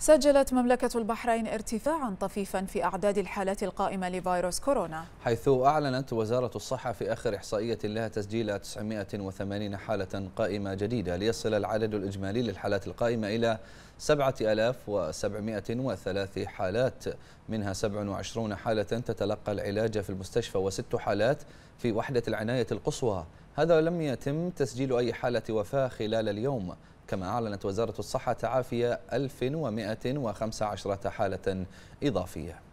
سجلت مملكة البحرين ارتفاعا طفيفا في أعداد الحالات القائمة لفيروس كورونا حيث أعلنت وزارة الصحة في آخر إحصائية لها تسجيل 980 حالة قائمة جديدة ليصل العدد الإجمالي للحالات القائمة إلى 7703 حالات منها 27 حالة تتلقى العلاج في المستشفى وست حالات في وحدة العناية القصوى هذا لم يتم تسجيل أي حالة وفاة خلال اليوم كما أعلنت وزارة الصحة تعافي 1115 حالة إضافية